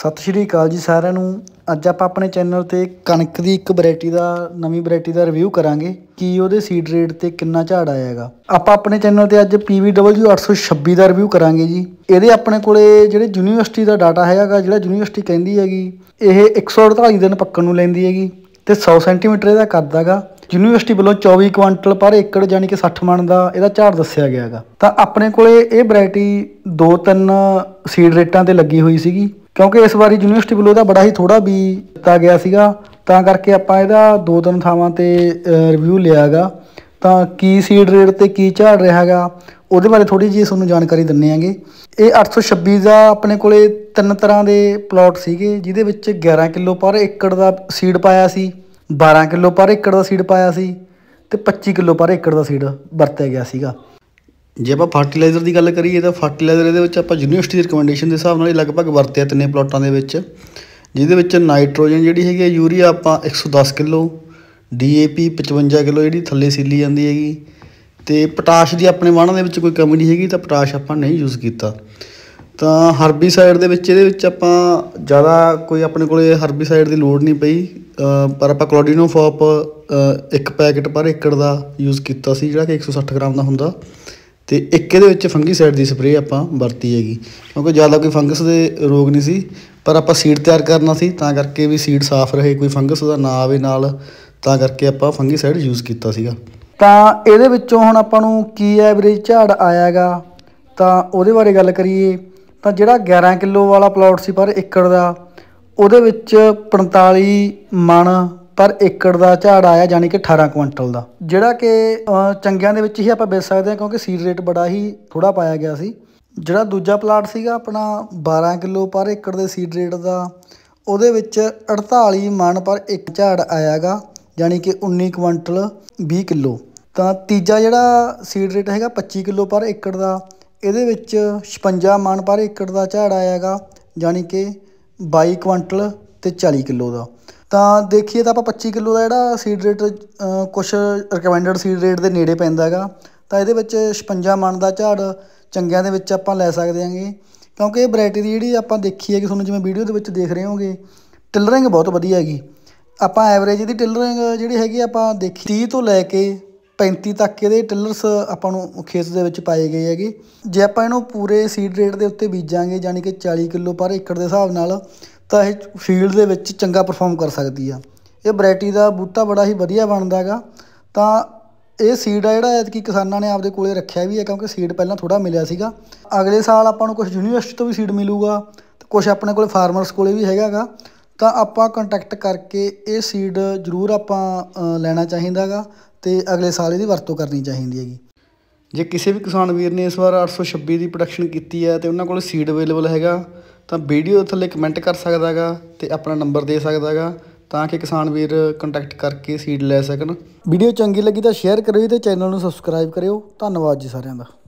ਸਤਿ ਸ਼੍ਰੀ ਅਕਾਲ ਜੀ ਸਾਰਿਆਂ ਨੂੰ ਅੱਜ ਆਪਾਂ ਆਪਣੇ ਚੈਨਲ ਤੇ ਕਣਕ ਦੀ ਇੱਕ ਵੈਰਾਈਟੀ ਦਾ ਨਵੀਂ ਵੈਰਾਈਟੀ ਦਾ ਰਿਵਿਊ ਕਰਾਂਗੇ ਕਿ ਉਹਦੇ ਸੀਡ ਰੇਟ ਤੇ ਕਿੰਨਾ ਝਾੜ ਆਇਆਗਾ ਆਪਾਂ ਆਪਣੇ ਚੈਨਲ ਤੇ ਅੱਜ PVW 826 ਦਾ ਰਿਵਿਊ ਕਰਾਂਗੇ ਜੀ ਇਹਦੇ ਆਪਣੇ ਕੋਲੇ ਜਿਹੜੇ ਯੂਨੀਵਰਸਿਟੀ ਦਾ ਡਾਟਾ ਹੈਗਾ ਜਿਹੜਾ ਯੂਨੀਵਰਸਿਟੀ ਕਹਿੰਦੀ ਹੈਗੀ ਇਹ 148 ਦਿਨ ਪੱਕਣ ਨੂੰ ਲੈਂਦੀ ਹੈਗੀ ਤੇ 100 ਸੈਂਟੀਮੀਟਰ ਇਹਦਾ ਕਰਦਾਗਾ ਯੂਨੀਵਰਸਿਟੀ ਵੱਲੋਂ 24 ਕੁਇੰਟਲ ਪਰ ਏਕੜ ਯਾਨੀ ਕਿ 60 ਮਣ ਦਾ ਇਹਦਾ ਝਾੜ ਦੱਸਿਆ ਗਿਆਗਾ ਤਾਂ ਆਪਣੇ ਕੋਲੇ ਇਹ ਵੈਰਾਈਟੀ 2-3 ਸੀਡ ਰੇਟਾਂ ਤੇ ਲੱਗੀ ਹੋਈ ਸੀਗੀ ਕਿਉਂਕਿ ਇਸ ਵਾਰੀ ਯੂਨੀਵਰਸਿਟੀ ਵੱਲੋਂ ਦਾ ਬੜਾ ਹੀ ਥੋੜਾ ਵੀ ਦਿੱਤਾ ਗਿਆ ਸੀਗਾ ਤਾਂ ਕਰਕੇ ਆਪਾਂ ਇਹਦਾ ਦੋ ਤਿੰਨ ਥਾਵਾਂ ਤੇ ਰਿਵਿਊ ਲਿਆਗਾ ਤਾਂ ਕੀ ਸੀਡ ਰੇਟ ਤੇ ਕੀ ਝਾੜ ਰਿਹਾਗਾ ਉਹਦੇ ਬਾਰੇ ਥੋੜੀ ਜੀ ਤੁਹਾਨੂੰ ਜਾਣਕਾਰੀ ਦਿੰਨੇ ਆਂਗੇ ਇਹ 826 ਦਾ ਆਪਣੇ ਕੋਲੇ ਤਿੰਨ ਤਰ੍ਹਾਂ ਦੇ ਪਲਾਟ ਸੀਗੇ ਜਿਹਦੇ ਵਿੱਚ 11 ਕਿਲੋ ਪਰ ਏਕੜ ਦਾ ਸੀਡ ਪਾਇਆ ਸੀ 12 ਕਿਲੋ ਪਰ ਏਕੜ ਦਾ ਸੀਡ ਪਾਇਆ ਸੀ ਤੇ 25 ਕਿਲੋ ਪਰ ਏਕੜ ਦਾ ਸੀਡ ਵਰਤਿਆ ਗਿਆ ਸੀਗਾ ਜੇ ਆਪਾਂ ਫਰਟੀਲਾਈਜ਼ਰ ਦੀ ਗੱਲ ਕਰੀਏ ਤਾਂ ਫਰਟੀਲਾਈਜ਼ਰ ਇਹਦੇ ਵਿੱਚ ਆਪਾਂ ਯੂਨੀਵਰਸਿਟੀ ਦੀ ਰეკਮੈਂਡੇਸ਼ਨ ਦੇ ਹਿਸਾਬ ਨਾਲ ਇਹ ਲਗਭਗ ਵਰਤਿਆ ਤਿੰਨੇ ਪਲਾਟਾਂ ਦੇ ਵਿੱਚ ਜਿਹਦੇ ਵਿੱਚ ਨਾਈਟ੍ਰੋਜਨ ਜਿਹੜੀ ਹੈਗੀ ਯੂਰੀਆ ਆਪਾਂ 110 ਕਿਲੋ ਡੀਏਪੀ 55 ਕਿਲੋ ਜਿਹੜੀ ਥੱਲੇ ਸੀਲੀ ਜਾਂਦੀ ਹੈਗੀ ਤੇ ਪੋਟਾਸ਼ ਦੀ ਆਪਣੇ ਵਾਹਣਾਂ ਦੇ ਵਿੱਚ ਕੋਈ ਕਮੀ ਨਹੀਂ ਹੈਗੀ ਤਾਂ ਪੋਟਾਸ਼ ਆਪਾਂ ਨਹੀਂ ਯੂਜ਼ ਕੀਤਾ ਤਾਂ ਹਰਬੀਸਾਈਡ ਦੇ ਵਿੱਚ ਇਹਦੇ ਵਿੱਚ ਆਪਾਂ ਜ਼ਿਆਦਾ ਕੋਈ ਆਪਣੇ ਕੋਲੇ ਹਰਬੀਸਾਈਡ ਦੀ ਲੋੜ ਨਹੀਂ ਪਈ ਪਰ ਆਪਾਂ ਕਲੋਡੀਨੋਫੋਪ ਇੱਕ ਪੈਕੇਟ ਪਰ ਏਕੜ ਦਾ ਯੂਜ਼ ਕੀਤਾ ਸੀ ਜਿਹੜਾ ਕਿ 160 ਗ੍ਰਾਮ ਦਾ ਹੁੰਦਾ ਤੇ ਇੱਕ ਇਹਦੇ ਵਿੱਚ ਫੰਗੀਸਾਈਡ ਦੀ ਸਪਰੇਅ ਆਪਾਂ ਵਰਤੀ ਹੈਗੀ ਕਿਉਂਕਿ ਜ਼ਿਆਦਾ ਕੋਈ ਫੰਗਸ ਦੇ ਰੋਗ ਨਹੀਂ ਸੀ ਪਰ ਆਪਾਂ ਸੀਡ ਤਿਆਰ ਕਰਨਾ ਸੀ ਤਾਂ ਕਰਕੇ ਵੀ ਸੀਡ ਸਾਫ਼ ਰਹੇ ਕੋਈ ਫੰਗਸ ਦਾ ਨਾ ਆਵੇ ਨਾਲ ਤਾਂ ਕਰਕੇ ਆਪਾਂ ਫੰਗੀਸਾਈਡ ਯੂਜ਼ ਕੀਤਾ ਸੀਗਾ ਤਾਂ ਇਹਦੇ ਵਿੱਚੋਂ ਹੁਣ ਆਪਾਂ ਨੂੰ ਕੀ ਐਵਰੇਜ ਝਾੜ ਆਇਆਗਾ ਤਾਂ ਉਹਦੇ ਬਾਰੇ ਗੱਲ ਕਰੀਏ ਤਾਂ ਜਿਹੜਾ 11 ਕਿਲੋ ਵਾਲਾ ਪਲਾਟ ਸੀ ਪਰ ਏਕੜ ਦਾ ਉਹਦੇ ਵਿੱਚ 45 ਮਣ ਪਰ ਏਕੜ ਦਾ ਝਾੜ ਆਇਆ ਜਾਨੀ ਕਿ 18 ਕੁਇੰਟਲ ਦਾ ਜਿਹੜਾ ਕਿ ਚੰਗਿਆਂ ਦੇ ਵਿੱਚ ਹੀ ਆਪਾਂ ਵੇਚ ਸਕਦੇ ਹਾਂ ਕਿਉਂਕਿ ਸੀਡ ਰੇਟ ਬੜਾ ਹੀ ਥੋੜਾ ਪਾਇਆ ਗਿਆ ਸੀ ਜਿਹੜਾ ਦੂਜਾ ਪਲਾਟ ਸੀਗਾ ਆਪਣਾ 12 ਕਿਲੋ ਪਰ ਏਕੜ ਦੇ ਸੀਡ ਰੇਟ ਦਾ ਉਹਦੇ ਵਿੱਚ 48 ਮਣ ਪਰ ਇੱਕ ਝਾੜ ਆਇਆਗਾ ਜਾਨੀ ਕਿ 19 ਕੁਇੰਟਲ 20 ਕਿਲੋ ਤਾਂ ਤੀਜਾ ਜਿਹੜਾ ਸੀਡ ਰੇਟ ਹੈਗਾ 25 ਕਿਲੋ ਪਰ ਏਕੜ ਦਾ ਇਹਦੇ ਵਿੱਚ 56 ਮਣ ਪਰ ਏਕੜ ਦਾ ਝਾੜ ਆਇਆਗਾ ਜਾਨੀ ਕਿ 22 ਕੁਇੰਟਲ ਤੇ 40 ਕਿਲੋ ਦਾ ਤਾਂ ਦੇਖੀਏ ਤਾਂ ਆਪਾਂ 25 ਕਿਲੋ ਦਾ ਜਿਹੜਾ ਸੀਡ ਰੇਟ ਕੁਝ ਰਿਕਮੈਂਡਡ ਸੀਡ ਰੇਟ ਦੇ ਨੇੜੇ ਪੈਂਦਾ ਹੈਗਾ ਤਾਂ ਇਹਦੇ ਵਿੱਚ 56 ਮਣ ਦਾ ਝਾੜ ਚੰਗਿਆਂ ਦੇ ਵਿੱਚ ਆਪਾਂ ਲੈ ਸਕਦੇ ਹਾਂਗੇ ਕਿਉਂਕਿ ਇਹ ਵੈਰਾਈਟੀ ਦੀ ਜਿਹੜੀ ਆਪਾਂ ਦੇਖੀ ਹੈ ਕਿ ਤੁਹਾਨੂੰ ਜਿਵੇਂ ਵੀਡੀਓ ਦੇ ਵਿੱਚ ਦੇਖ ਰਹੇ ਹੋਗੇ ਟਿਲਰਿੰਗ ਬਹੁਤ ਵਧੀਆ ਹੈਗੀ ਆਪਾਂ ਐਵਰੇਜ ਦੀ ਟਿਲਰਿੰਗ ਜਿਹੜੀ ਹੈਗੀ ਆਪਾਂ ਦੇਖੀ 30 ਤੋਂ ਲੈ ਕੇ 35 ਤੱਕ ਇਹਦੇ ਟਿਲਰਸ ਆਪਾਂ ਨੂੰ ਖੇਤ ਦੇ ਵਿੱਚ ਪਾਏ ਗਏ ਹੈਗੇ ਜੇ ਆਪਾਂ ਇਹਨੂੰ ਪੂਰੇ ਸੀਡ ਰੇਟ ਦੇ ਉੱਤੇ ਬੀਜਾਂਗੇ ਯਾਨੀ ਕਿ 40 ਕਿਲੋ ਪਰ ਏਕੜ ਦੇ ਹਿਸਾਬ ਨਾਲ ਤਾਂ ਇਹ ਫੀਲਡ ਦੇ ਵਿੱਚ ਚੰਗਾ ਪਰਫਾਰਮ ਕਰ ਸਕਦੀ ਆ ਇਹ ਵੈਰਾਈਟੀ ਦਾ ਬੂਟਾ ਬੜਾ ਹੀ ਵਧੀਆ ਬਣਦਾ ਹੈਗਾ ਤਾਂ ਇਹ ਸੀਡ ਆ ਜਿਹੜਾ ਐਤਕੀ ਕਿਸਾਨਾਂ ਨੇ ਆਪਦੇ ਕੋਲੇ ਰੱਖਿਆ ਵੀ ਹੈ ਕਿਉਂਕਿ ਸੀਡ ਪਹਿਲਾਂ ਥੋੜਾ ਮਿਲਿਆ ਸੀਗਾ ਅਗਲੇ ਸਾਲ ਆਪਾਂ ਨੂੰ ਕੁਝ ਯੂਨੀਵਰਸਿਟੀ ਤੋਂ ਵੀ ਸੀਡ ਮਿਲੂਗਾ ਤੇ ਕੁਝ ਆਪਣੇ ਕੋਲੇ ਫਾਰਮਰਸ ਕੋਲੇ ਵੀ ਹੈਗਾਗਾ ਤਾਂ ਆਪਾਂ ਕੰਟੈਕਟ ਕਰਕੇ ਇਹ ਸੀਡ ਜ਼ਰੂਰ ਆਪਾਂ ਲੈਣਾ ਚਾਹੀਦਾਗਾ ਤੇ ਅਗਲੇ ਸਾਲ ਇਹਦੀ ਵਰਤੋਂ ਕਰਨੀ ਚਾਹੀਦੀ ਹੈਗੀ ਜੇ ਕਿਸੇ ਵੀ ਕਿਸਾਨ ਵੀਰ ਨੇ ਇਸ ਵਾਰ 826 ਦੀ ਪ੍ਰੋਡਕਸ਼ਨ ਕੀਤੀ ਹੈ ਤੇ ਉਹਨਾਂ ਕੋਲ ਸੀਡ ਅਵੇਲੇਬਲ ਹੈਗਾ ਤਾਂ ਵੀਡੀਓ ਥੱਲੇ ਕਮੈਂਟ ਕਰ ਸਕਦਾ ਹੈਗਾ ਤੇ ਆਪਣਾ ਨੰਬਰ ਦੇ ਸਕਦਾ ਹੈਗਾ ਤਾਂ ਕਿ ਕਿਸਾਨ ਵੀਰ ਕੰਟੈਕਟ ਕਰਕੇ ਸੀਡ ਲੈ ਸਕਣ ਵੀਡੀਓ ਚੰਗੀ ਲੱਗੀ ਤਾਂ ਸ਼ੇਅਰ ਕਰਿਓ ਤੇ ਚੈਨਲ ਨੂੰ ਸਬਸਕ੍ਰਾਈਬ ਕਰਿਓ ਧੰਨਵਾਦ ਜੀ ਸਾਰਿਆਂ ਦਾ